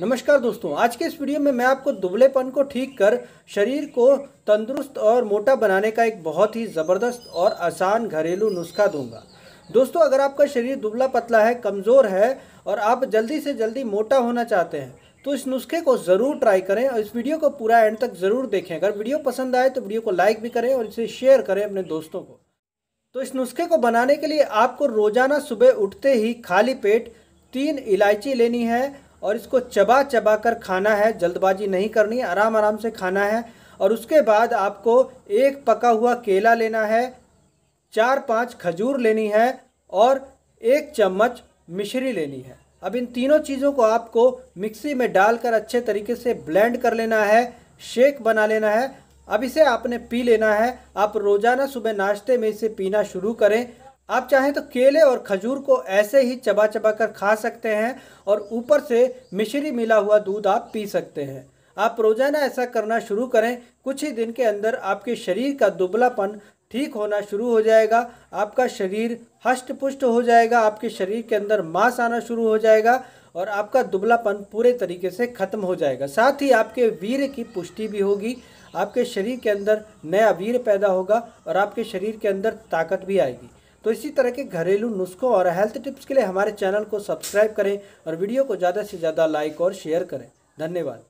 नमस्कार दोस्तों आज के इस वीडियो में मैं आपको दुबलेपन को ठीक कर शरीर को तंदुरुस्त और मोटा बनाने का एक बहुत ही ज़बरदस्त और आसान घरेलू नुस्खा दूंगा दोस्तों अगर आपका शरीर दुबला पतला है कमज़ोर है और आप जल्दी से जल्दी मोटा होना चाहते हैं तो इस नुस्खे को ज़रूर ट्राई करें और इस वीडियो को पूरा एंड तक ज़रूर देखें अगर वीडियो पसंद आए तो वीडियो को लाइक भी करें और इसे शेयर करें अपने दोस्तों को तो इस नुस्खे को बनाने के लिए आपको रोज़ाना सुबह उठते ही खाली पेट तीन इलायची लेनी है और इसको चबा चबा कर खाना है जल्दबाजी नहीं करनी आराम आराम से खाना है और उसके बाद आपको एक पका हुआ केला लेना है चार पांच खजूर लेनी है और एक चम्मच मिश्री लेनी है अब इन तीनों चीज़ों को आपको मिक्सी में डालकर अच्छे तरीके से ब्लेंड कर लेना है शेक बना लेना है अब इसे आपने पी लेना है आप रोज़ाना सुबह नाश्ते में इसे पीना शुरू करें आप चाहें तो केले और खजूर को ऐसे ही चबा चबा कर खा सकते हैं और ऊपर से मिश्री मिला हुआ दूध आप पी सकते हैं आप रोज़ाना ऐसा करना शुरू करें कुछ ही दिन के अंदर आपके शरीर का दुबलापन ठीक होना शुरू हो जाएगा आपका शरीर हष्ट पुष्ट हो जाएगा आपके शरीर के अंदर मांस आना शुरू हो जाएगा और आपका दुबलापन पूरे तरीके से ख़त्म हो जाएगा साथ ही आपके वीर की पुष्टि भी होगी आपके शरीर के अंदर नया वीर पैदा होगा और आपके शरीर के अंदर ताकत भी आएगी तो इसी तरह के घरेलू नुस्खों और हेल्थ टिप्स के लिए हमारे चैनल को सब्सक्राइब करें और वीडियो को ज़्यादा से ज़्यादा लाइक और शेयर करें धन्यवाद